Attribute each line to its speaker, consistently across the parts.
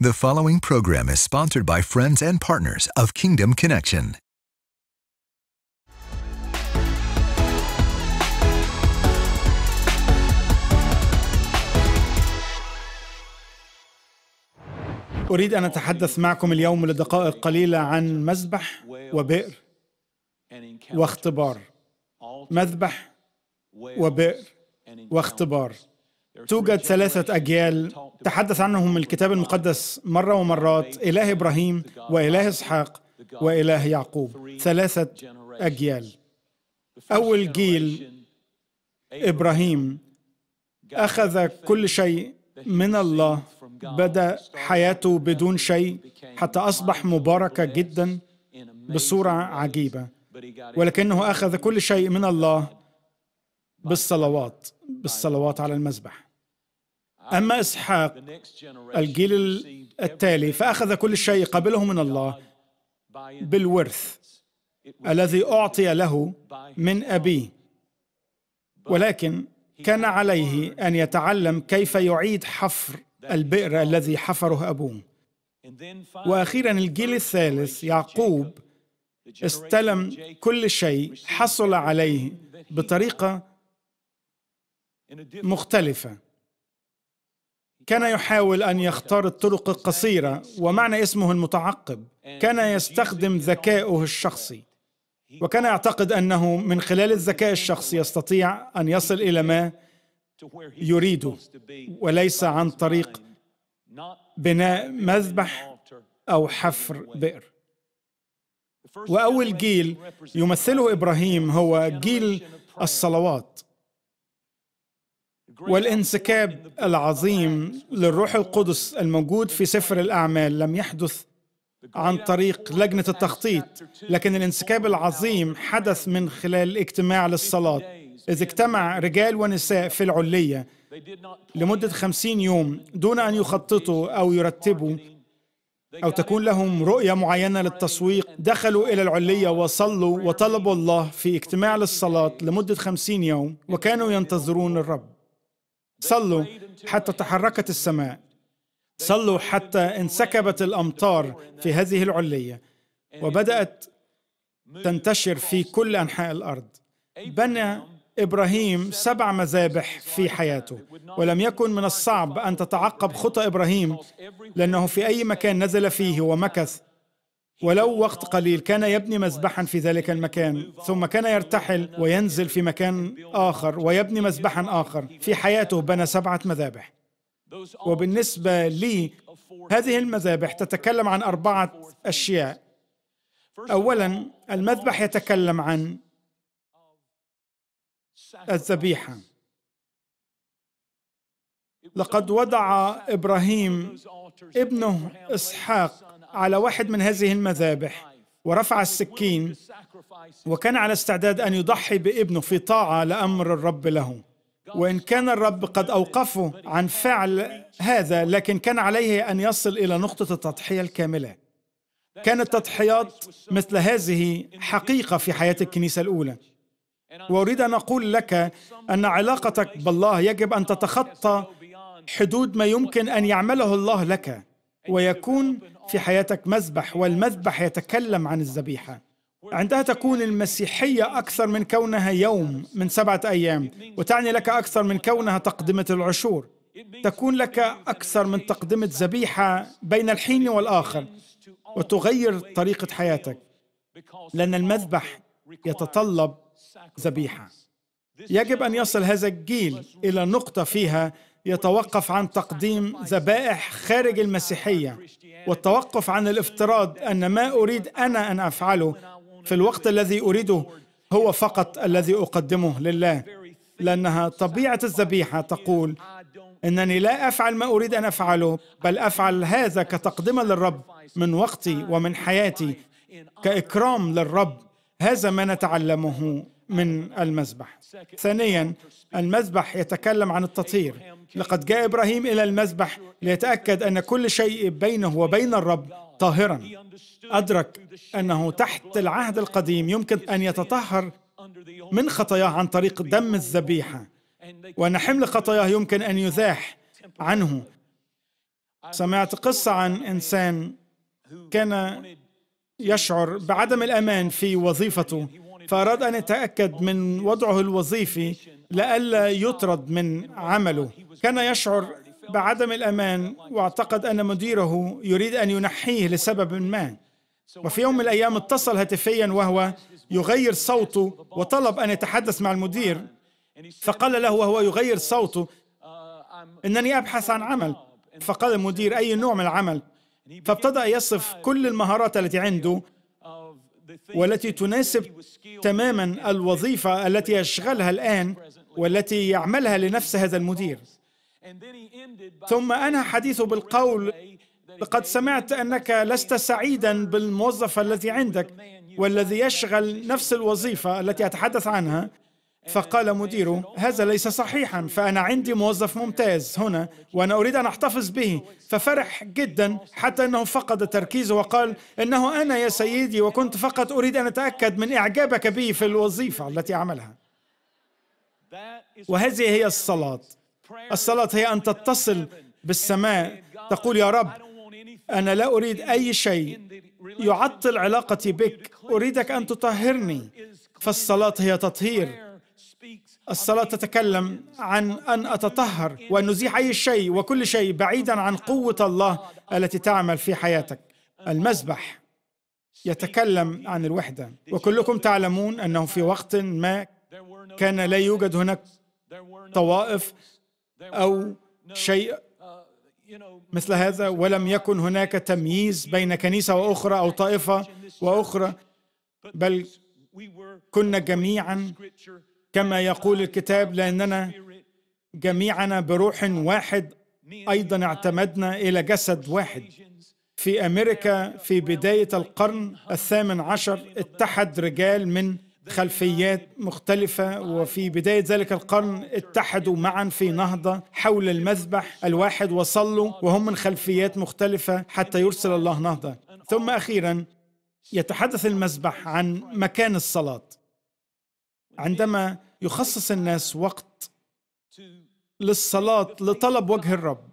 Speaker 1: The following program is sponsored by friends and partners of Kingdom Connection. أريد أن أتحدث معكم اليوم لدقائق قليلة عن مذبح وبئر واختبار مذبح وبئر واختبار توجد ثلاثة أجيال تحدث عنهم الكتاب المقدس مرة ومرات إله إبراهيم وإله إسحاق وإله يعقوب ثلاثة أجيال أول جيل إبراهيم أخذ كل شيء من الله بدأ حياته بدون شيء حتى أصبح مباركة جدا بصورة عجيبة ولكنه أخذ كل شيء من الله بالصلوات بالصلوات على المذبح أما إسحاق الجيل التالي فأخذ كل شيء قبله من الله بالورث الذي أعطي له من أبيه ولكن كان عليه أن يتعلم كيف يعيد حفر البئر الذي حفره أبوه وأخيرا الجيل الثالث يعقوب استلم كل شيء حصل عليه بطريقة مختلفة كان يحاول أن يختار الطرق القصيرة ومعنى اسمه المتعقب كان يستخدم ذكائه الشخصي وكان يعتقد أنه من خلال الذكاء الشخصي يستطيع أن يصل إلى ما يريده وليس عن طريق بناء مذبح أو حفر بئر وأول جيل يمثله إبراهيم هو جيل الصلوات والانسكاب العظيم للروح القدس الموجود في سفر الاعمال لم يحدث عن طريق لجنه التخطيط لكن الانسكاب العظيم حدث من خلال اجتماع للصلاه اذ اجتمع رجال ونساء في العليه لمده خمسين يوم دون ان يخططوا او يرتبوا أو تكون لهم رؤية معينة للتسويق دخلوا إلى العلية وصلوا وطلبوا الله في اجتماع للصلاة لمدة خمسين يوم وكانوا ينتظرون الرب صلوا حتى تحركت السماء صلوا حتى انسكبت الامطار في هذه العليه وبدات تنتشر في كل انحاء الارض بنى ابراهيم سبع مذابح في حياته ولم يكن من الصعب ان تتعقب خطى ابراهيم لانه في اي مكان نزل فيه ومكث ولو وقت قليل كان يبني مذبحا في ذلك المكان ثم كان يرتحل وينزل في مكان آخر ويبني مذبحا آخر في حياته بنى سبعة مذابح وبالنسبة لي هذه المذابح تتكلم عن أربعة أشياء أولا المذبح يتكلم عن الذبيحة لقد وضع إبراهيم ابنه إسحاق على واحد من هذه المذابح ورفع السكين وكان على استعداد ان يضحي بابنه في طاعه لامر الرب له وان كان الرب قد اوقفه عن فعل هذا لكن كان عليه ان يصل الى نقطه التضحيه الكامله كانت تضحيات مثل هذه حقيقه في حياه الكنيسه الاولى واريد ان اقول لك ان علاقتك بالله يجب ان تتخطى حدود ما يمكن ان يعمله الله لك ويكون في حياتك مذبح والمذبح يتكلم عن الذبيحه عندها تكون المسيحية أكثر من كونها يوم من سبعة أيام وتعني لك أكثر من كونها تقدمة العشور تكون لك أكثر من تقدمة ذبيحة بين الحين والآخر وتغير طريقة حياتك لأن المذبح يتطلب ذبيحة يجب أن يصل هذا الجيل إلى نقطة فيها يتوقف عن تقديم ذبائح خارج المسيحيه والتوقف عن الافتراض ان ما اريد انا ان افعله في الوقت الذي اريده هو فقط الذي اقدمه لله لانها طبيعه الذبيحه تقول انني لا افعل ما اريد ان افعله بل افعل هذا كتقدمه للرب من وقتي ومن حياتي كاكرام للرب هذا ما نتعلمه من المذبح ثانيا المذبح يتكلم عن التطهير لقد جاء إبراهيم إلى المذبح ليتأكد أن كل شيء بينه وبين الرب طاهرا أدرك أنه تحت العهد القديم يمكن أن يتطهر من خطاياه عن طريق دم الذبيحة وأن حمل خطاياه يمكن أن يذاح عنه سمعت قصة عن إنسان كان يشعر بعدم الأمان في وظيفته فأراد أن يتأكد من وضعه الوظيفي لئلا يطرد من عمله كان يشعر بعدم الأمان واعتقد أن مديره يريد أن ينحيه لسبب ما وفي يوم من الأيام اتصل هاتفيا وهو يغير صوته وطلب أن يتحدث مع المدير فقال له وهو يغير صوته إنني أبحث عن عمل فقال المدير أي نوع من العمل فابتدأ يصف كل المهارات التي عنده والتي تناسب تماما الوظيفه التي يشغلها الان والتي يعملها لنفس هذا المدير ثم انهى حديثه بالقول لقد سمعت انك لست سعيدا بالموظف الذي عندك والذي يشغل نفس الوظيفه التي اتحدث عنها فقال مديره هذا ليس صحيحا فأنا عندي موظف ممتاز هنا وأنا أريد أن أحتفظ به ففرح جدا حتى أنه فقد تركيزه وقال إنه أنا يا سيدي وكنت فقط أريد أن أتأكد من إعجابك بي في الوظيفة التي عملها وهذه هي الصلاة الصلاة هي أن تتصل بالسماء تقول يا رب أنا لا أريد أي شيء يعطل علاقتي بك أريدك أن تطهرني فالصلاة هي تطهير الصلاة تتكلم عن أن أتطهر وأن نزيح أي شيء وكل شيء بعيدا عن قوة الله التي تعمل في حياتك المسبح يتكلم عن الوحدة وكلكم تعلمون أنه في وقت ما كان لا يوجد هناك طوائف أو شيء uh, مثل هذا ولم يكن هناك تمييز بين كنيسة وأخرى أو طائفة وأخرى بل كنا جميعا كما يقول الكتاب لأننا جميعنا بروح واحد أيضا اعتمدنا إلى جسد واحد في أمريكا في بداية القرن الثامن عشر اتحد رجال من خلفيات مختلفة وفي بداية ذلك القرن اتحدوا معا في نهضة حول المذبح الواحد وصلوا وهم من خلفيات مختلفة حتى يرسل الله نهضة ثم أخيرا يتحدث المذبح عن مكان الصلاة عندما يخصص الناس وقت للصلاة لطلب وجه الرب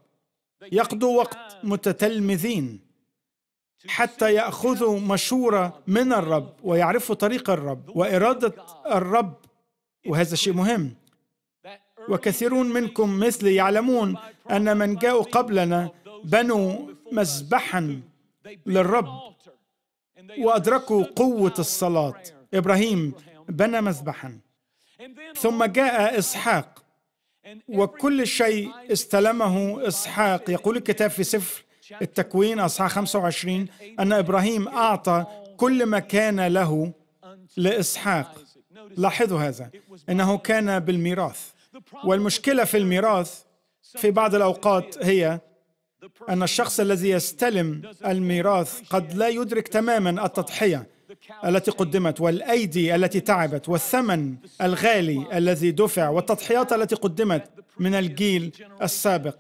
Speaker 1: يقضوا وقت متتلمذين حتى ياخذوا مشوره من الرب ويعرفوا طريق الرب واراده الرب وهذا شيء مهم وكثيرون منكم مثلي يعلمون ان من جاءوا قبلنا بنوا مذبحا للرب وادركوا قوه الصلاه ابراهيم بنى مذبحا ثم جاء إسحاق وكل شيء استلمه إسحاق يقول الكتاب في سفر التكوين أصحاح 25 أن إبراهيم أعطى كل ما كان له لإسحاق لاحظوا هذا إنه كان بالميراث والمشكلة في الميراث في بعض الأوقات هي أن الشخص الذي يستلم الميراث قد لا يدرك تماما التضحية التي قدمت والايدي التي تعبت والثمن الغالي الذي دفع والتضحيات التي قدمت من الجيل السابق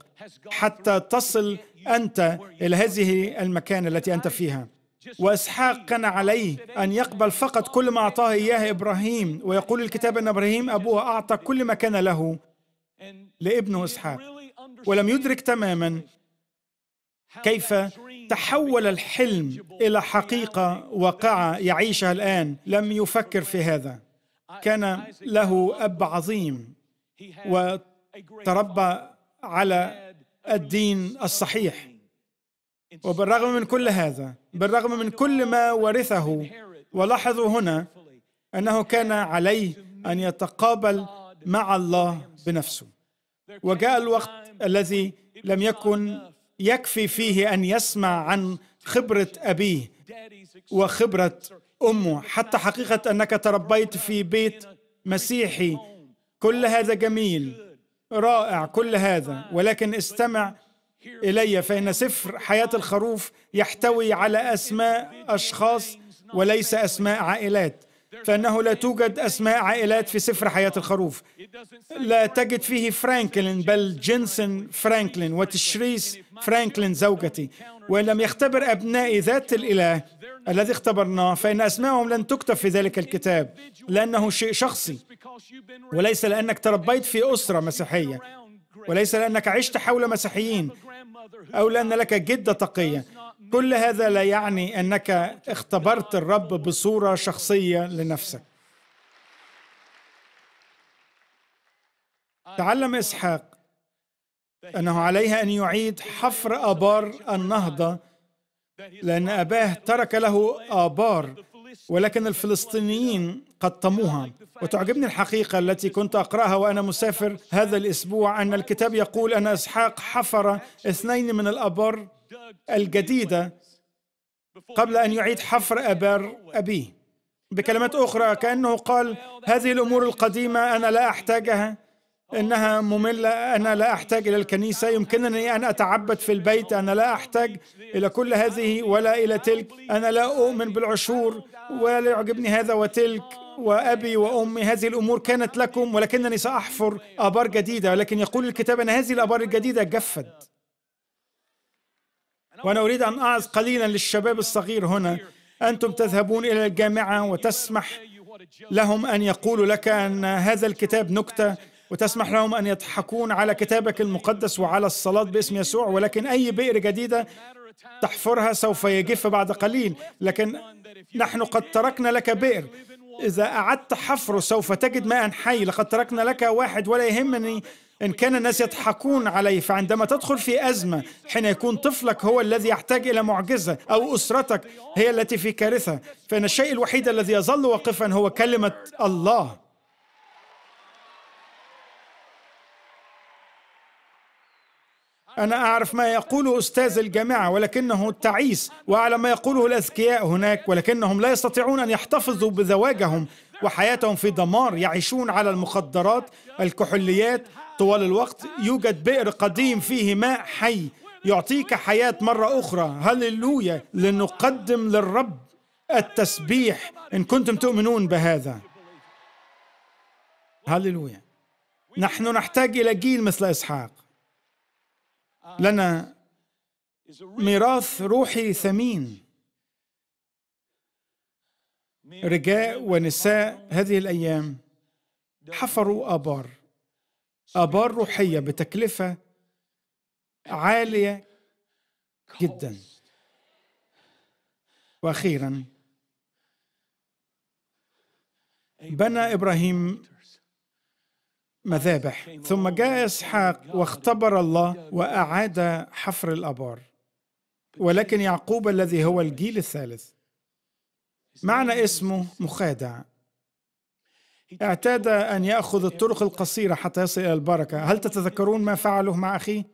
Speaker 1: حتى تصل انت الى هذه المكان التي انت فيها واسحاق كان عليه ان يقبل فقط كل ما اعطاه اياه ابراهيم ويقول الكتاب ان ابراهيم ابوه اعطى كل ما كان له لابنه اسحاق ولم يدرك تماما كيف تحول الحلم الى حقيقه واقعه يعيشها الان لم يفكر في هذا كان له اب عظيم وتربى على الدين الصحيح وبالرغم من كل هذا بالرغم من كل ما ورثه ولاحظوا هنا انه كان عليه ان يتقابل مع الله بنفسه وجاء الوقت الذي لم يكن يكفي فيه ان يسمع عن خبره ابيه وخبره امه حتى حقيقه انك تربيت في بيت مسيحي كل هذا جميل رائع كل هذا ولكن استمع الي فان سفر حياه الخروف يحتوي على اسماء اشخاص وليس اسماء عائلات فإنه لا توجد أسماء عائلات في سفر حياة الخروف لا تجد فيه فرانكلين بل جينسون فرانكلين وتشريس فرانكلين زوجتي وإن لم يختبر أبنائي ذات الإله الذي اختبرناه فإن أسمائهم لن تكتب في ذلك الكتاب لأنه شيء شخصي وليس لأنك تربيت في أسرة مسيحية وليس لأنك عشت حول مسيحيين أو لأن لك جدة تقية كل هذا لا يعني أنك اختبرت الرب بصورة شخصية لنفسك تعلم إسحاق أنه عليه أن يعيد حفر آبار النهضة لأن أباه ترك له آبار ولكن الفلسطينيين قطموها وتعجبني الحقيقة التي كنت أقرأها وأنا مسافر هذا الأسبوع أن الكتاب يقول أن إسحاق حفر اثنين من الأبار الجديدة قبل أن يعيد حفر أبار أبيه بكلمات أخرى كأنه قال هذه الأمور القديمة أنا لا أحتاجها إنها مملة أنا لا أحتاج إلى الكنيسة يمكنني أن أتعبد في البيت أنا لا أحتاج إلى كل هذه ولا إلى تلك أنا لا أؤمن بالعشور ولا يعجبني هذا وتلك وأبي وأمي هذه الأمور كانت لكم ولكنني سأحفر آبار جديدة لكن يقول الكتاب أن هذه الآبار الجديدة جفت وأنا أريد أن أعز قليلا للشباب الصغير هنا أنتم تذهبون إلى الجامعة وتسمح لهم أن يقولوا لك أن هذا الكتاب نكتة وتسمح لهم أن يضحكون على كتابك المقدس وعلى الصلاة باسم يسوع ولكن أي بئر جديدة تحفرها سوف يجف بعد قليل لكن نحن قد تركنا لك بئر إذا أعدت حفره سوف تجد ماء حي لقد تركنا لك واحد ولا يهمني إن كان الناس يضحكون علي فعندما تدخل في أزمة حين يكون طفلك هو الذي يحتاج إلى معجزة أو أسرتك هي التي في كارثة فإن الشيء الوحيد الذي يظل واقفا هو كلمة الله أنا أعرف ما يقوله أستاذ الجامعة ولكنه تعيس وأعلم ما يقوله الأذكياء هناك ولكنهم لا يستطيعون أن يحتفظوا بزواجهم وحياتهم في دمار يعيشون على المخدرات الكحوليات طوال الوقت يوجد بئر قديم فيه ماء حي يعطيك حياة مرة أخرى هللويا لنقدم للرب التسبيح إن كنتم تؤمنون بهذا هللويا نحن نحتاج إلى جيل مثل إسحاق لنا ميراث روحي ثمين رجاء ونساء هذه الايام حفروا ابار ابار روحيه بتكلفه عاليه جدا واخيرا بنى ابراهيم مذابح ثم جاء إسحاق واختبر الله وأعاد حفر الأبار ولكن يعقوب الذي هو الجيل الثالث معنى اسمه مخادع اعتاد أن يأخذ الطرق القصيرة حتى يصل إلى البركة هل تتذكرون ما فعله مع أخيه؟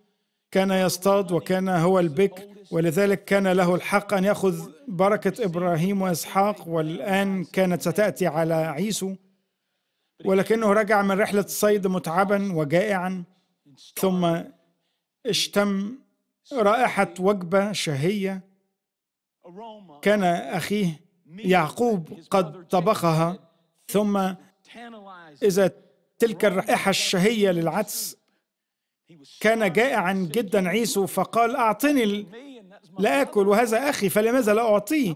Speaker 1: كان يصطاد وكان هو البكر ولذلك كان له الحق أن يأخذ بركة إبراهيم وإسحاق والآن كانت ستأتي على عيسو ولكنه رجع من رحلة الصيد متعبا وجائعا ثم اشتم رائحة وجبة شهية كان أخيه يعقوب قد طبخها ثم إذا تلك الرائحة الشهية للعدس كان جائعا جدا عيسو فقال أعطني لا أكل وهذا أخي فلماذا لا أعطيه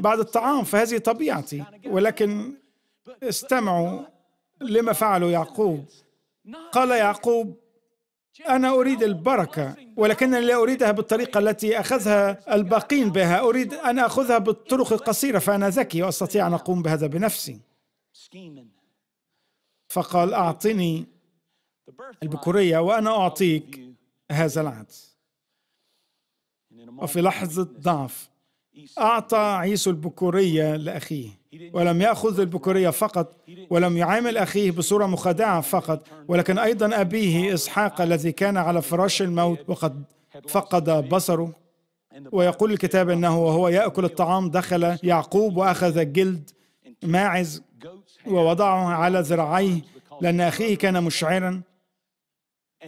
Speaker 1: بعد الطعام فهذه طبيعتي ولكن استمعوا لما فعله يعقوب قال يعقوب أنا أريد البركة ولكنني لا أريدها بالطريقة التي أخذها الباقين بها أريد أن أخذها بالطرق القصيرة فأنا ذكي وأستطيع أن أقوم بهذا بنفسي فقال أعطني البكورية وأنا أعطيك هذا العدس وفي لحظة ضعف أعطى عيسو البكورية لأخيه ولم يأخذ البكورية فقط ولم يعامل أخيه بصورة مخادعة فقط ولكن أيضا أبيه إسحاق الذي كان على فراش الموت وقد فقد بصره ويقول الكتاب أنه وهو يأكل الطعام دخل يعقوب وأخذ جلد ماعز ووضعه على ذراعيه لأن أخيه كان مشعرا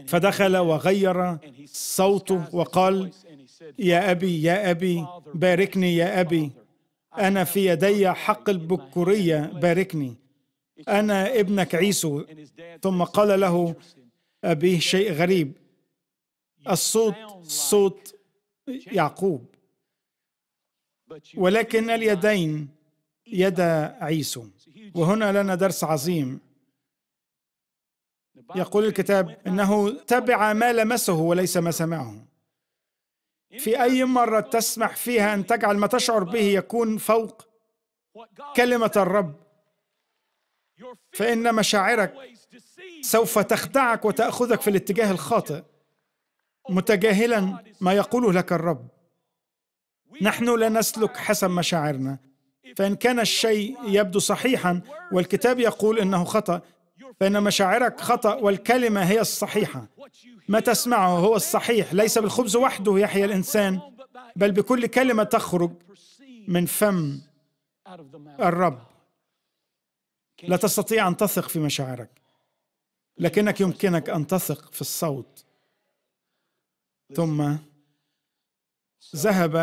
Speaker 1: فدخل وغير صوته وقال يا أبي يا أبي باركني يا أبي أنا في يدي حق البكورية باركني أنا ابنك عيسو ثم قال له أبيه شيء غريب الصوت صوت يعقوب ولكن اليدين يد عيسو وهنا لنا درس عظيم يقول الكتاب انه تبع ما لمسه وليس ما سمعه في أي مرة تسمح فيها أن تجعل ما تشعر به يكون فوق كلمة الرب فإن مشاعرك سوف تخدعك وتأخذك في الاتجاه الخاطئ متجاهلا ما يقوله لك الرب نحن لا نسلك حسب مشاعرنا فإن كان الشيء يبدو صحيحا والكتاب يقول إنه خطأ فإن مشاعرك خطأ والكلمة هي الصحيحة ما تسمعه هو الصحيح ليس بالخبز وحده يحيى الإنسان بل بكل كلمة تخرج من فم الرب لا تستطيع أن تثق في مشاعرك لكنك يمكنك أن تثق في الصوت ثم ذهب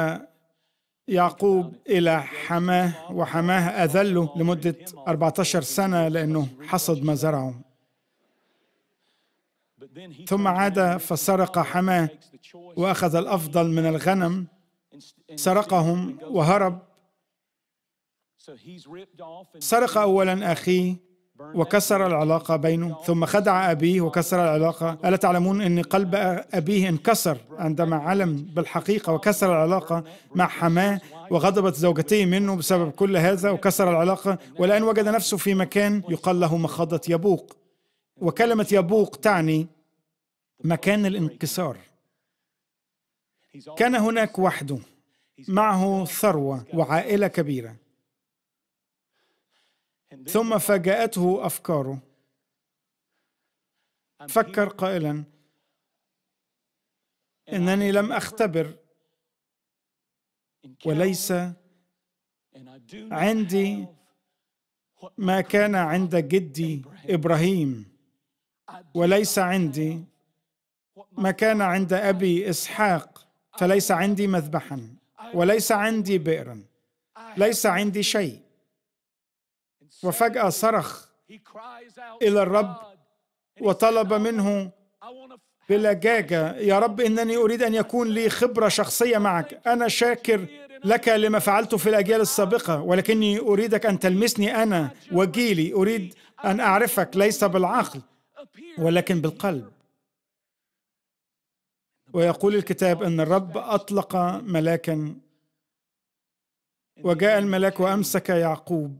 Speaker 1: يعقوب إلى حماه وحماه أذله لمدة 14 سنة لأنه حصد ما زرعه ثم عاد فسرق حماه وأخذ الأفضل من الغنم سرقهم وهرب سرق أولا أخيه وكسر العلاقة بينه ثم خدع أبيه وكسر العلاقة ألا تعلمون أن قلب أبيه انكسر عندما علم بالحقيقة وكسر العلاقة مع حماه وغضبت زوجته منه بسبب كل هذا وكسر العلاقة والآن وجد نفسه في مكان يقال له مخاضة يبوق وكلمة يبوق تعني مكان الانكسار كان هناك وحده معه ثروة وعائلة كبيرة ثم فاجأته أفكاره فكر قائلا إنني لم أختبر وليس عندي ما كان عند جدي إبراهيم وليس عندي ما كان عند أبي إسحاق فليس عندي مذبحا وليس عندي بئرا ليس عندي شيء وفجأة صرخ إلى الرب وطلب منه بلجاجة يا رب إنني أريد أن يكون لي خبرة شخصية معك أنا شاكر لك لما فعلته في الأجيال السابقة ولكني أريدك أن تلمسني أنا وجيلي أريد أن أعرفك ليس بالعقل ولكن بالقلب ويقول الكتاب أن الرب أطلق ملاكا وجاء الملاك وأمسك يعقوب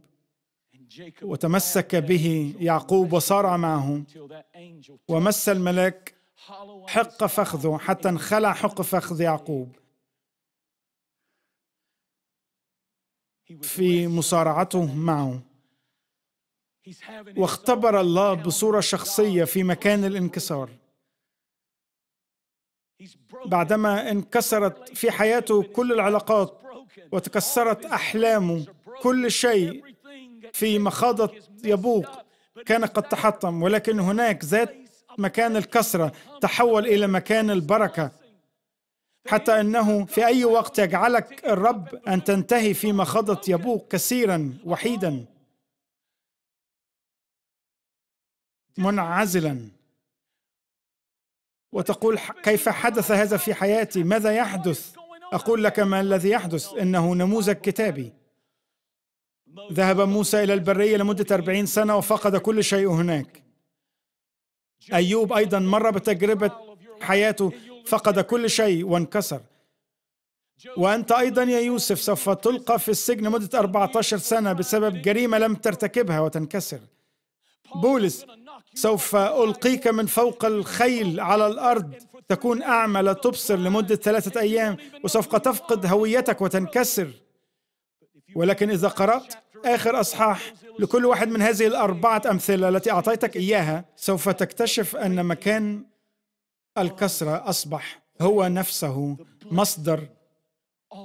Speaker 1: وتمسك به يعقوب وصار معه ومس الملاك حق فخذه حتى انخلع حق فخذ يعقوب في مصارعته معه واختبر الله بصورة شخصية في مكان الانكسار بعدما انكسرت في حياته كل العلاقات وتكسرت أحلامه كل شيء في مخاضة يبوق كان قد تحطم ولكن هناك ذات مكان الكسرة تحول إلى مكان البركة حتى أنه في أي وقت يجعلك الرب أن تنتهي في مخاضة يبوق كثيرا وحيدا منعزلا وتقول كيف حدث هذا في حياتي ماذا يحدث أقول لك ما الذي يحدث إنه نموذج كتابي ذهب موسى إلى البرية لمدة أربعين سنة وفقد كل شيء هناك أيوب أيضا مر بتجربة حياته فقد كل شيء وانكسر وأنت أيضا يا يوسف سوف تلقى في السجن مدة 14 سنة بسبب جريمة لم ترتكبها وتنكسر بولس سوف ألقيك من فوق الخيل على الأرض تكون أعمى لا تبصر لمدة ثلاثة أيام وسوف تفقد هويتك وتنكسر ولكن إذا قرأت آخر أصحاح لكل واحد من هذه الأربعة أمثلة التي أعطيتك إياها سوف تكتشف أن مكان الكسرة أصبح هو نفسه مصدر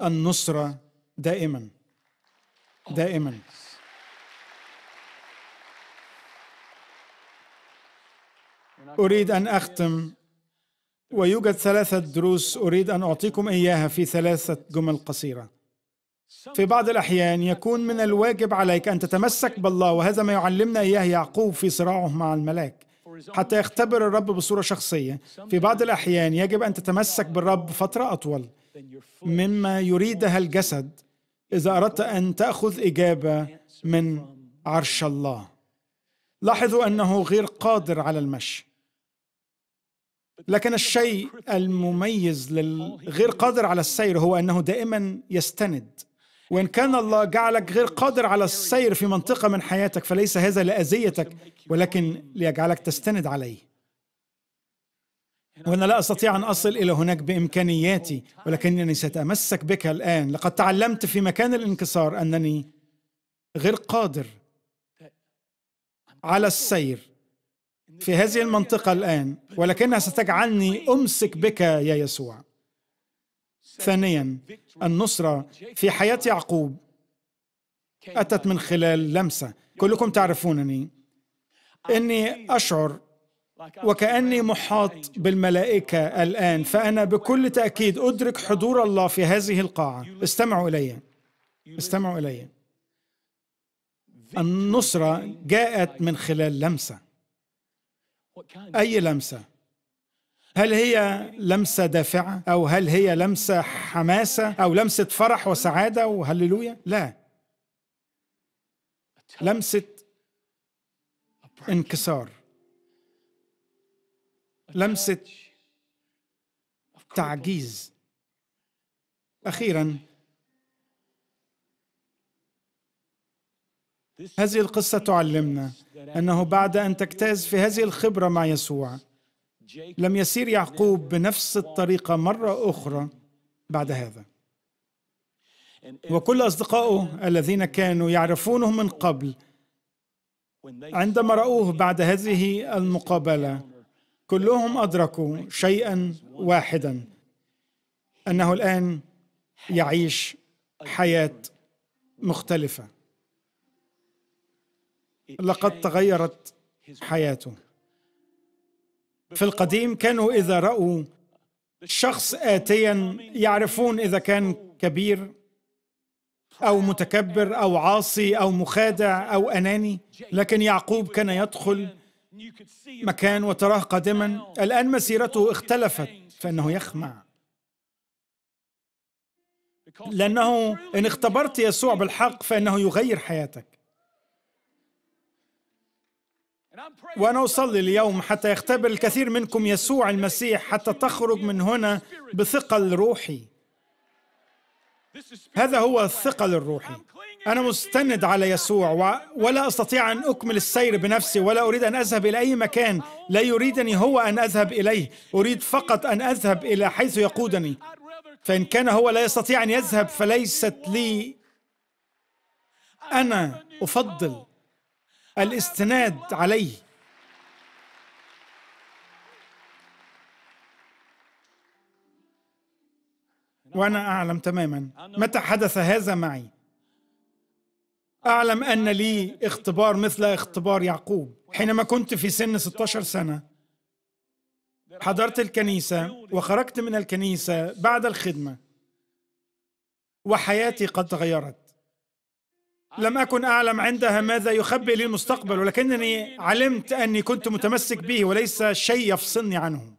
Speaker 1: النصرة دائما دائما أريد أن أختم ويوجد ثلاثة دروس أريد أن أعطيكم إياها في ثلاثة جمل قصيرة في بعض الأحيان يكون من الواجب عليك أن تتمسك بالله وهذا ما يعلمنا إياه يعقوب في صراعه مع الملاك حتى يختبر الرب بصورة شخصية في بعض الأحيان يجب أن تتمسك بالرب فترة أطول مما يريدها الجسد إذا أردت أن تأخذ إجابة من عرش الله لاحظوا أنه غير قادر على المشي لكن الشيء المميز للغير قادر على السير هو أنه دائما يستند وإن كان الله جعلك غير قادر على السير في منطقة من حياتك فليس هذا لأذيتك ولكن ليجعلك تستند عليه وأنا لا أستطيع أن أصل إلى هناك بإمكانياتي ولكنني سأتمسك بك الآن لقد تعلمت في مكان الانكسار أنني غير قادر على السير في هذه المنطقة الآن ولكنها ستجعلني أمسك بك يا يسوع ثانيا النصرة في حياة يعقوب أتت من خلال لمسة كلكم تعرفونني إني أشعر وكأني محاط بالملائكة الآن فأنا بكل تأكيد أدرك حضور الله في هذه القاعة استمعوا إلي استمعوا إلي النصرة جاءت من خلال لمسة أي لمسة هل هي لمسة دافعة أو هل هي لمسة حماسة أو لمسة فرح وسعادة وهللويا لا لمسة انكسار لمسة تعجيز أخيرا هذه القصة تعلمنا أنه بعد أن تجتاز في هذه الخبرة مع يسوع لم يسير يعقوب بنفس الطريقة مرة أخرى بعد هذا وكل أصدقائه الذين كانوا يعرفونه من قبل عندما رأوه بعد هذه المقابلة كلهم أدركوا شيئا واحدا أنه الآن يعيش حياة مختلفة لقد تغيرت حياته في القديم كانوا إذا رأوا شخص آتيا يعرفون إذا كان كبير أو متكبر أو عاصي أو مخادع أو أناني لكن يعقوب كان يدخل مكان وتراه قادما الآن مسيرته اختلفت فإنه يخمع لأنه إن اختبرت يسوع بالحق فإنه يغير حياتك وأنا أصلي اليوم حتى يختبر الكثير منكم يسوع المسيح حتى تخرج من هنا بثقل روحي هذا هو الثقل الروحي أنا مستند على يسوع ولا أستطيع أن أكمل السير بنفسي ولا أريد أن أذهب إلى أي مكان لا يريدني هو أن أذهب إليه أريد فقط أن أذهب إلى حيث يقودني فإن كان هو لا يستطيع أن يذهب فليست لي أنا أفضل الاستناد عليه وانا اعلم تماما متى حدث هذا معي اعلم ان لي اختبار مثل اختبار يعقوب حينما كنت في سن 16 سنه حضرت الكنيسه وخرجت من الكنيسه بعد الخدمه وحياتي قد تغيرت لم أكن أعلم عندها ماذا يخبئ لي المستقبل ولكنني علمت أني كنت متمسك به وليس شيء يفصلني عنه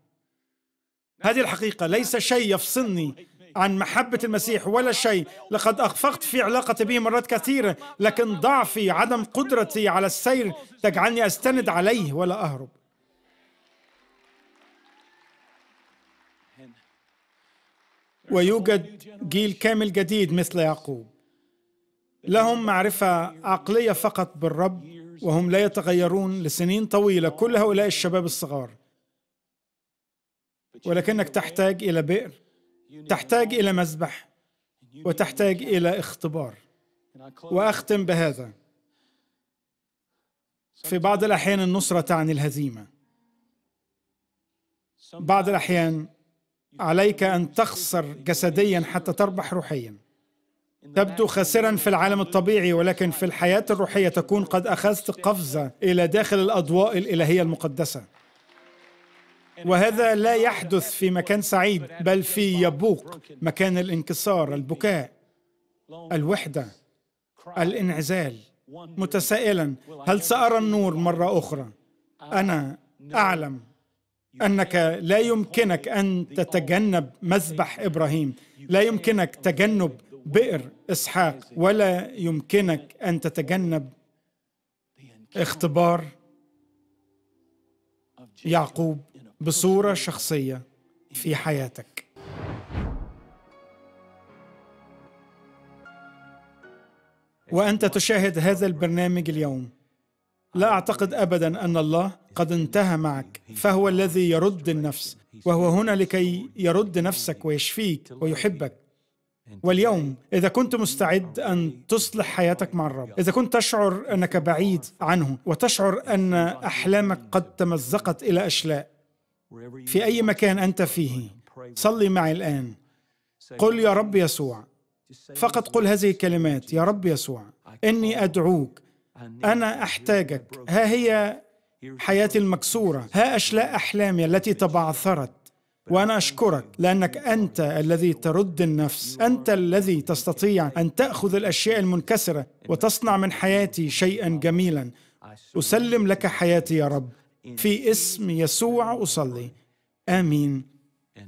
Speaker 1: هذه الحقيقة ليس شيء يفصلني عن محبة المسيح ولا شيء لقد أخفقت في علاقة به مرات كثيرة لكن ضعفي عدم قدرتي على السير تجعلني أستند عليه ولا أهرب ويوجد جيل كامل جديد مثل يعقوب لهم معرفة عقلية فقط بالرب وهم لا يتغيرون لسنين طويلة كل هؤلاء الشباب الصغار ولكنك تحتاج إلى بئر تحتاج إلى مذبح وتحتاج إلى اختبار وأختم بهذا في بعض الأحيان النصرة تعني الهزيمة بعض الأحيان عليك أن تخسر جسديا حتى تربح روحيا تبدو خاسرا في العالم الطبيعي ولكن في الحياة الروحية تكون قد أخذت قفزة إلى داخل الأضواء الإلهية المقدسة وهذا لا يحدث في مكان سعيد بل في يبوق مكان الانكسار البكاء الوحدة الانعزال متسائلا هل سأرى النور مرة أخرى أنا أعلم أنك لا يمكنك أن تتجنب مذبح إبراهيم لا يمكنك تجنب بئر اسحاق ولا يمكنك ان تتجنب اختبار يعقوب بصوره شخصيه في حياتك وانت تشاهد هذا البرنامج اليوم لا اعتقد ابدا ان الله قد انتهى معك فهو الذي يرد النفس وهو هنا لكي يرد نفسك ويشفيك ويحبك واليوم إذا كنت مستعد أن تصلح حياتك مع الرب إذا كنت تشعر أنك بعيد عنه وتشعر أن أحلامك قد تمزقت إلى أشلاء في أي مكان أنت فيه صلي معي الآن قل يا رب يسوع فقط قل هذه الكلمات يا رب يسوع إني أدعوك أنا أحتاجك ها هي حياتي المكسورة ها أشلاء أحلامي التي تبعثرت وانا اشكرك لانك انت الذي ترد النفس انت الذي تستطيع ان تاخذ الاشياء المنكسره وتصنع من حياتي شيئا جميلا اسلم لك حياتي يا رب في اسم يسوع اصلي امين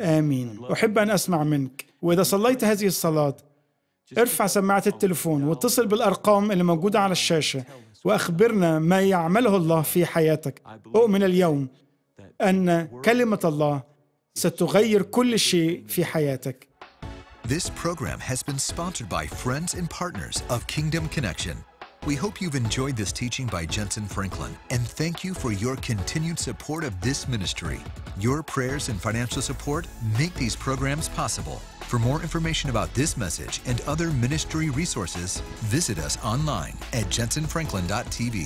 Speaker 1: امين احب ان اسمع منك واذا صليت هذه الصلاه ارفع سماعه التلفون واتصل بالارقام اللي موجوده على الشاشه واخبرنا ما يعمله الله في حياتك اؤمن اليوم ان كلمه الله ستغير كل شيء في حياتك. This program has been sponsored by friends and partners of Kingdom Connection. We hope you've enjoyed this teaching by Jensen Franklin and thank you for your continued support of this ministry. Your prayers and financial support make these programs possible. For more information about this message and other ministry resources, visit us online at jensenfranklin.tv.